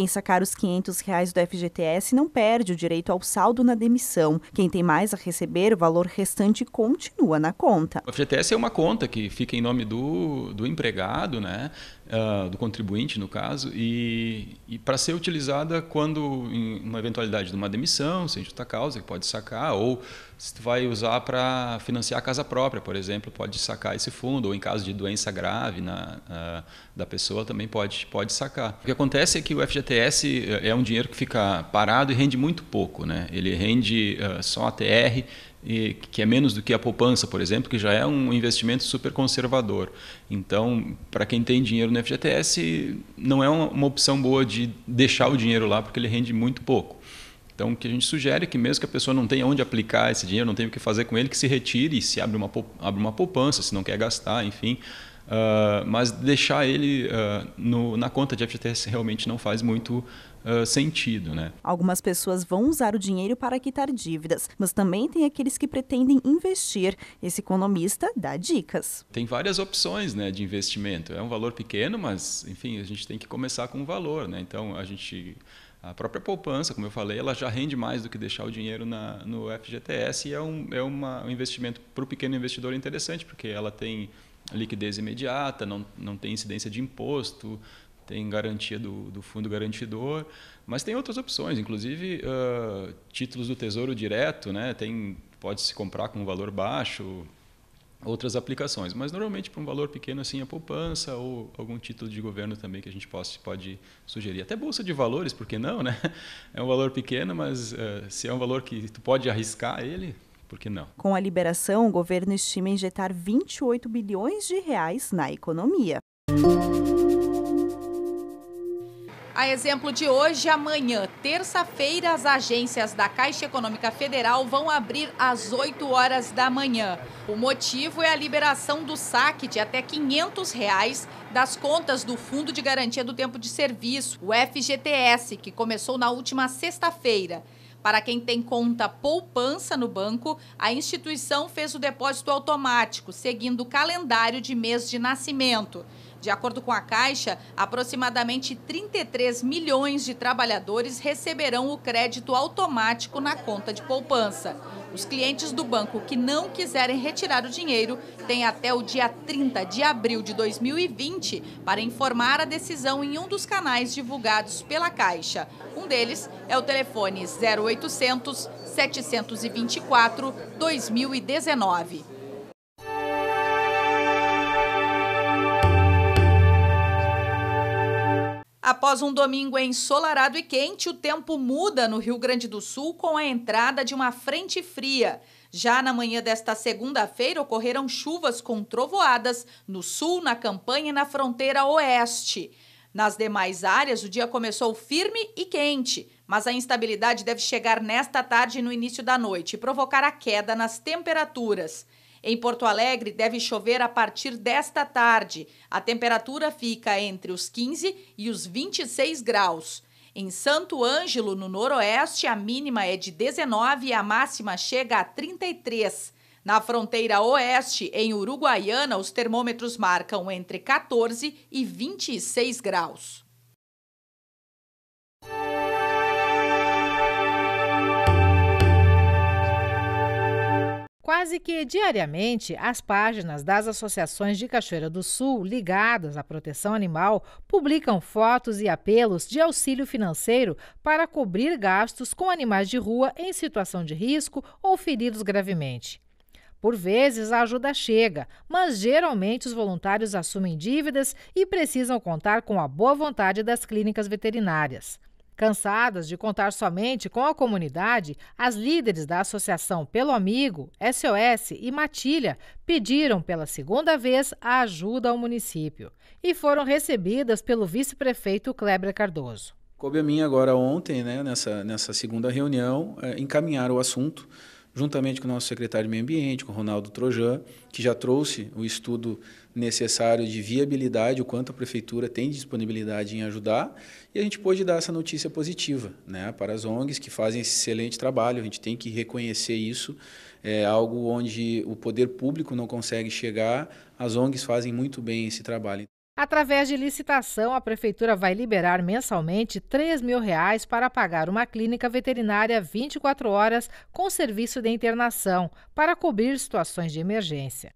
Quem sacar os 500 reais do FGTS não perde o direito ao saldo na demissão. Quem tem mais a receber, o valor restante continua na conta. O FGTS é uma conta que fica em nome do, do empregado, né? uh, do contribuinte, no caso, e, e para ser utilizada quando, em uma eventualidade de uma demissão, sem justa tá causa, que pode sacar, ou se tu vai usar para financiar a casa própria, por exemplo, pode sacar esse fundo, ou em caso de doença grave na, ah, da pessoa também pode, pode sacar. O que acontece é que o FGTS eh, é um dinheiro que fica parado e rende muito pouco, né? ele rende uh, só a TR, e, que é menos do que a poupança, por exemplo, que já é um investimento super conservador. Então, para quem tem dinheiro no FGTS, não é uma, opção boa de deixar o dinheiro lá, porque ele rende muito pouco. Então, o que a gente sugere é que, mesmo que a pessoa não tenha onde aplicar esse dinheiro, não tenha o que fazer com ele, que se retire e se abre uma, abre uma poupança, se não quer gastar, enfim. Uh, mas deixar ele uh, no, na conta de FGTS realmente não faz muito uh, sentido. Né? Algumas pessoas vão usar o dinheiro para quitar dívidas, mas também tem aqueles que pretendem investir. Esse economista dá dicas. Tem várias opções né, de investimento. É um valor pequeno, mas, enfim, a gente tem que começar com um valor. Né? Então, a gente. A própria poupança, como eu falei, ela já rende mais do que deixar o dinheiro na, no FGTS e é um, é uma, um investimento para o pequeno investidor interessante, porque ela tem liquidez imediata, não, não tem incidência de imposto, tem garantia do, do fundo garantidor, mas tem outras opções, inclusive uh, títulos do Tesouro Direto, né? Tem pode se comprar com um valor baixo, outras aplicações, mas normalmente para um valor pequeno assim a poupança ou algum título de governo também que a gente possa, pode sugerir. Até bolsa de valores, por que não, né? É um valor pequeno, mas uh, se é um valor que tu pode arriscar ele, por que não? Com a liberação, o governo estima injetar 28 bilhões de reais na economia. A exemplo de hoje, amanhã, terça-feira, as agências da Caixa Econômica Federal vão abrir às 8 horas da manhã. O motivo é a liberação do saque de até R$ 500 reais das contas do Fundo de Garantia do Tempo de Serviço, o FGTS, que começou na última sexta-feira. Para quem tem conta poupança no banco, a instituição fez o depósito automático, seguindo o calendário de mês de nascimento. De acordo com a Caixa, aproximadamente 33 milhões de trabalhadores receberão o crédito automático na conta de poupança. Os clientes do banco que não quiserem retirar o dinheiro têm até o dia 30 de abril de 2020 para informar a decisão em um dos canais divulgados pela Caixa. Um deles é o telefone 0800 724 2019. Após um domingo ensolarado e quente, o tempo muda no Rio Grande do Sul com a entrada de uma frente fria. Já na manhã desta segunda-feira, ocorreram chuvas com trovoadas no sul, na campanha e na fronteira oeste. Nas demais áreas, o dia começou firme e quente, mas a instabilidade deve chegar nesta tarde e no início da noite e provocar a queda nas temperaturas. Em Porto Alegre, deve chover a partir desta tarde. A temperatura fica entre os 15 e os 26 graus. Em Santo Ângelo, no Noroeste, a mínima é de 19 e a máxima chega a 33. Na fronteira oeste, em Uruguaiana, os termômetros marcam entre 14 e 26 graus. Quase que diariamente, as páginas das associações de Cachoeira do Sul ligadas à proteção animal publicam fotos e apelos de auxílio financeiro para cobrir gastos com animais de rua em situação de risco ou feridos gravemente. Por vezes, a ajuda chega, mas geralmente os voluntários assumem dívidas e precisam contar com a boa vontade das clínicas veterinárias. Cansadas de contar somente com a comunidade, as líderes da Associação Pelo Amigo, SOS e Matilha pediram pela segunda vez a ajuda ao município e foram recebidas pelo vice-prefeito Kleber Cardoso. Coube a mim agora ontem, né, nessa, nessa segunda reunião, eh, encaminhar o assunto juntamente com o nosso secretário de Meio Ambiente, com o Ronaldo Trojan, que já trouxe o estudo necessário de viabilidade, o quanto a prefeitura tem disponibilidade em ajudar, e a gente pôde dar essa notícia positiva né, para as ONGs que fazem esse excelente trabalho, a gente tem que reconhecer isso, é algo onde o poder público não consegue chegar, as ONGs fazem muito bem esse trabalho. Através de licitação, a Prefeitura vai liberar mensalmente R$ 3 mil reais para pagar uma clínica veterinária 24 horas com serviço de internação, para cobrir situações de emergência.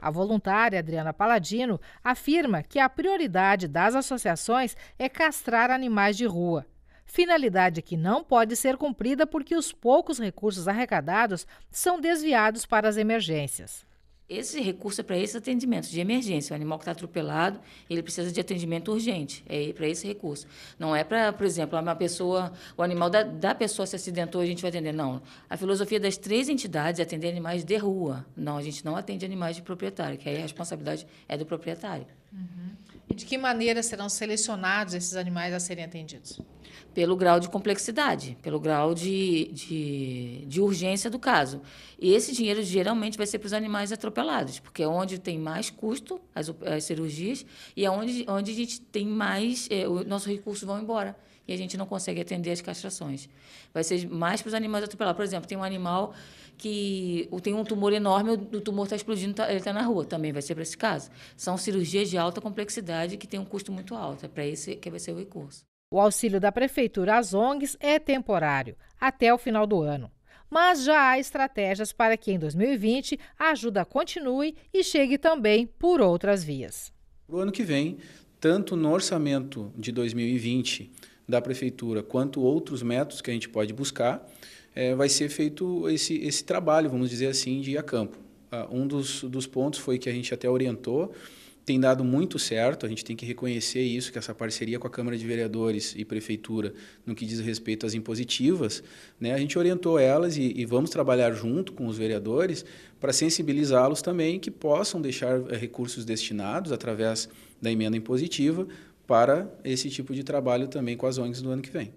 A voluntária Adriana Paladino afirma que a prioridade das associações é castrar animais de rua. Finalidade que não pode ser cumprida porque os poucos recursos arrecadados são desviados para as emergências. Esse recurso é para esse atendimento de emergência. O animal que está atropelado, ele precisa de atendimento urgente. É para esse recurso. Não é para, por exemplo, uma pessoa, o animal da, da pessoa se acidentou e a gente vai atender. Não. A filosofia das três entidades é atender animais de rua. Não, a gente não atende animais de proprietário, que aí a responsabilidade é do proprietário. Uhum. E de que maneira serão selecionados esses animais a serem atendidos? Pelo grau de complexidade, pelo grau de, de, de urgência do caso. E esse dinheiro geralmente vai ser para os animais atropelados, porque é onde tem mais custo as, as cirurgias e é onde, onde a gente tem mais. É, os nossos recursos vão embora e a gente não consegue atender as castrações. Vai ser mais para os animais atropelados. Por exemplo, tem um animal que tem um tumor enorme, o tumor está explodindo, tá, ele está na rua, também vai ser para esse caso. São cirurgias de alta complexidade que têm um custo muito alto, é para esse que vai ser o recurso. O auxílio da Prefeitura às ONGs é temporário, até o final do ano. Mas já há estratégias para que em 2020 a ajuda continue e chegue também por outras vias. o ano que vem, tanto no orçamento de 2020 da prefeitura, quanto outros métodos que a gente pode buscar, é, vai ser feito esse, esse trabalho, vamos dizer assim, de ir a campo. Ah, um dos, dos pontos foi que a gente até orientou, tem dado muito certo, a gente tem que reconhecer isso, que essa parceria com a Câmara de Vereadores e Prefeitura, no que diz respeito às impositivas, né, a gente orientou elas e, e vamos trabalhar junto com os vereadores para sensibilizá-los também que possam deixar eh, recursos destinados através da emenda impositiva para esse tipo de trabalho também com as ONGs no ano que vem.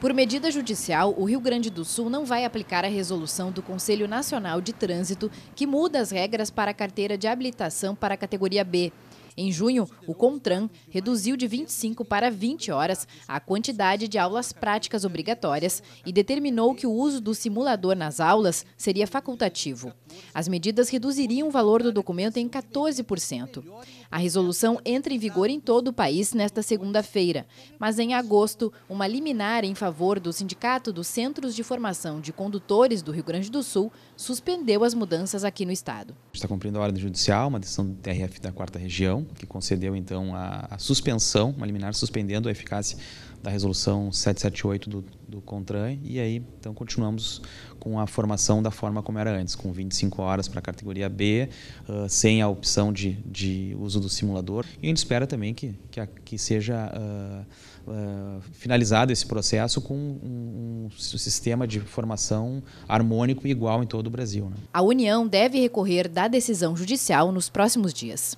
Por medida judicial, o Rio Grande do Sul não vai aplicar a resolução do Conselho Nacional de Trânsito que muda as regras para a carteira de habilitação para a categoria B. Em junho, o CONTRAN reduziu de 25 para 20 horas a quantidade de aulas práticas obrigatórias e determinou que o uso do simulador nas aulas seria facultativo. As medidas reduziriam o valor do documento em 14%. A resolução entra em vigor em todo o país nesta segunda-feira, mas em agosto, uma liminar em favor do Sindicato dos Centros de Formação de Condutores do Rio Grande do Sul suspendeu as mudanças aqui no estado. Está cumprindo a ordem judicial, uma decisão do TRF da quarta região, que concedeu então a, a suspensão, uma liminar suspendendo a eficácia da resolução 778 do, do CONTRAN e aí então continuamos com a formação da forma como era antes, com 25 horas para a categoria B, uh, sem a opção de, de uso do simulador. E a gente espera também que, que, a, que seja uh, uh, finalizado esse processo com um, um, sistema de formação harmônico e igual em todo o Brasil. Né? A União deve recorrer da decisão judicial nos próximos dias.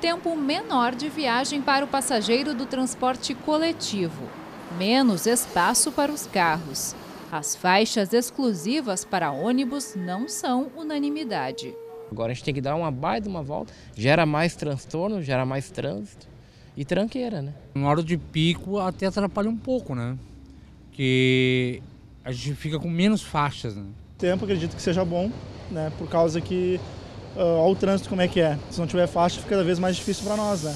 Tempo menor de viagem para o passageiro do transporte coletivo. Menos espaço para os carros. As faixas exclusivas para ônibus não são unanimidade. Agora a gente tem que dar uma baita uma volta, gera mais transtorno, gera mais trânsito e tranqueira, né? Na hora de pico até atrapalha um pouco, né? Que a gente fica com menos faixas, né? Tempo acredito que seja bom, né? Por causa que ah, ao trânsito como é que é. Se não tiver faixa, fica cada vez mais difícil para nós, né?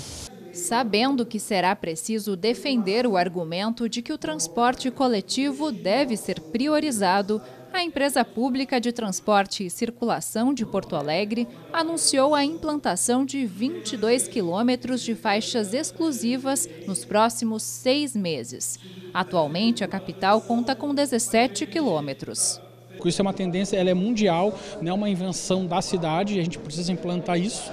Sabendo que será preciso defender o argumento de que o transporte coletivo deve ser priorizado, a empresa pública de transporte e circulação de Porto Alegre anunciou a implantação de 22 quilômetros de faixas exclusivas nos próximos seis meses. Atualmente, a capital conta com 17 quilômetros. Isso é uma tendência, ela é mundial, não é uma invenção da cidade, a gente precisa implantar isso.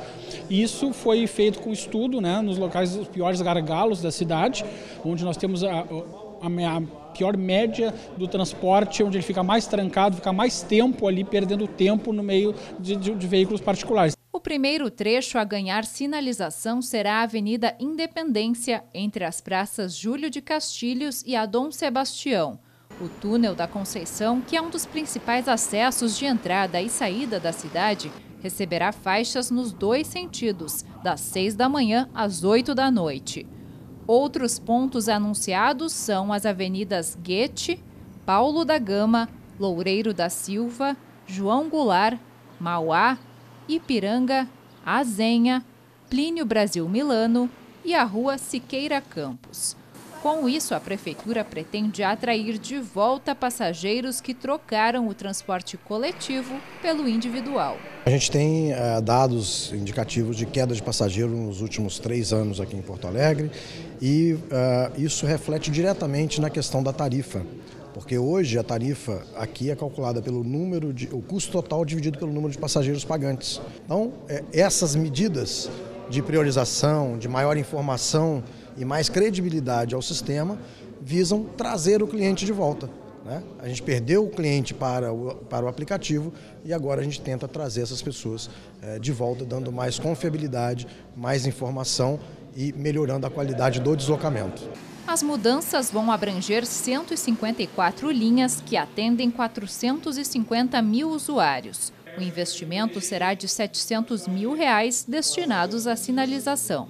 Isso foi feito com estudo né, nos locais, os piores gargalos da cidade, onde nós temos a, a, pior média do transporte, onde ele fica mais trancado, fica mais tempo ali, perdendo tempo no meio de, de, de veículos particulares. O primeiro trecho a ganhar sinalização será a Avenida Independência, entre as praças Júlio de Castilhos e a Dom Sebastião. O túnel da Conceição, que é um dos principais acessos de entrada e saída da cidade, receberá faixas nos dois sentidos, das 6 da manhã às 8 da noite. Outros pontos anunciados são as avenidas Goethe, Paulo da Gama, Loureiro da Silva, João Goulart, Mauá, Ipiranga, Azenha, Plínio Brasil Milano e a Rua Siqueira Campos. Com isso, a prefeitura pretende atrair de volta passageiros que trocaram o transporte coletivo pelo individual. A gente tem é, dados indicativos de queda de passageiro nos últimos três anos aqui em Porto Alegre e é, isso reflete diretamente na questão da tarifa porque hoje a tarifa aqui é calculada pelo número de o custo total dividido pelo número de passageiros pagantes. Então, eh, essas medidas de priorização, de maior informação e mais credibilidade ao sistema visam trazer o cliente de volta. Né? A gente perdeu o cliente para o, para o aplicativo e agora a gente tenta trazer essas pessoas é, de volta, dando mais confiabilidade, mais informação e melhorando a qualidade do deslocamento. As mudanças vão abranger 154 linhas que atendem 450 mil usuários. O investimento será de 700 mil reais destinados à sinalização.